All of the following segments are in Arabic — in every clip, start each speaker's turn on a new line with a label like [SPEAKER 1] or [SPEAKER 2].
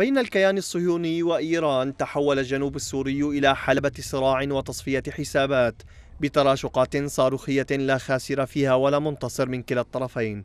[SPEAKER 1] بين الكيان الصهيوني وإيران تحول الجنوب السوري إلى حلبة صراع وتصفية حسابات بتراشقات صاروخية لا خاسر فيها ولا منتصر من كلا الطرفين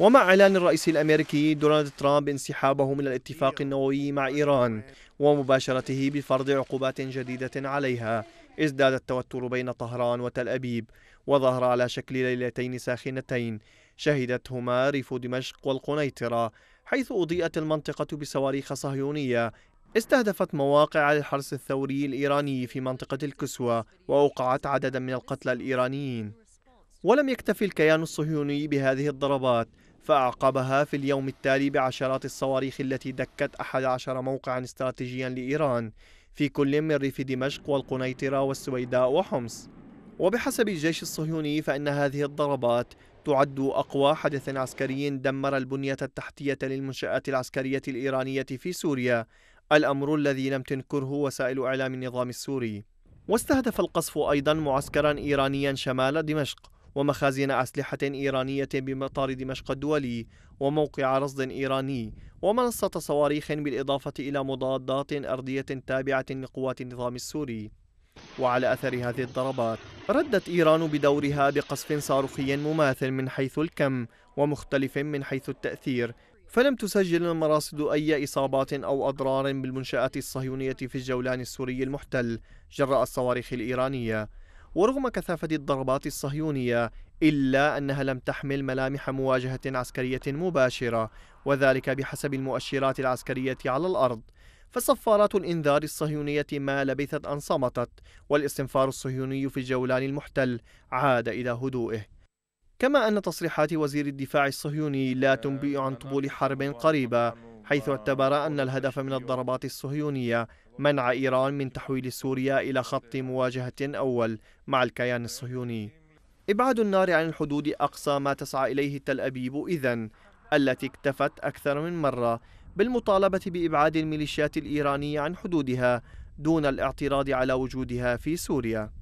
[SPEAKER 1] ومع إعلان الرئيس الأمريكي دونالد ترامب انسحابه من الاتفاق النووي مع إيران ومباشرته بفرض عقوبات جديدة عليها ازداد التوتر بين طهران وتل أبيب وظهر على شكل ليلتين ساخنتين شهدتهما ريف دمشق والقنيطرة حيث أضيئت المنطقة بصواريخ صهيونية استهدفت مواقع الحرس الثوري الإيراني في منطقة الكسوة وأوقعت عددا من القتلى الإيرانيين ولم يكتفي الكيان الصهيوني بهذه الضربات فأعقبها في اليوم التالي بعشرات الصواريخ التي دكت 11 موقعا استراتيجيا لإيران في كل من ريف دمشق والقنيطرة والسويداء وحمص وبحسب الجيش الصهيوني فإن هذه الضربات تعد أقوى حدث عسكري دمر البنية التحتية للمنشآت العسكرية الإيرانية في سوريا الأمر الذي لم تنكره وسائل إعلام النظام السوري واستهدف القصف أيضا معسكرا إيرانيا شمال دمشق ومخازن أسلحة إيرانية بمطار دمشق الدولي وموقع رصد إيراني ومنصة صواريخ بالإضافة إلى مضادات أرضية تابعة لقوات النظام السوري وعلى أثر هذه الضربات ردت إيران بدورها بقصف صاروخي مماثل من حيث الكم ومختلف من حيث التأثير فلم تسجل المراصد أي إصابات أو أضرار بالمنشآت الصهيونية في الجولان السوري المحتل جراء الصواريخ الإيرانية ورغم كثافة الضربات الصهيونية إلا أنها لم تحمل ملامح مواجهة عسكرية مباشرة وذلك بحسب المؤشرات العسكرية على الأرض فصفارات الإنذار الصهيونية ما لبثت أن صمتت والاستنفار الصهيوني في الجولان المحتل عاد إلى هدوئه كما أن تصريحات وزير الدفاع الصهيوني لا تنبئ عن طبول حرب قريبة حيث اعتبر أن الهدف من الضربات الصهيونية منع إيران من تحويل سوريا إلى خط مواجهة أول مع الكيان الصهيوني إبعاد النار عن الحدود أقصى ما تسعى إليه تل أبيب إذن التي اكتفت أكثر من مرة بالمطالبة بإبعاد الميليشيات الإيرانية عن حدودها دون الاعتراض على وجودها في سوريا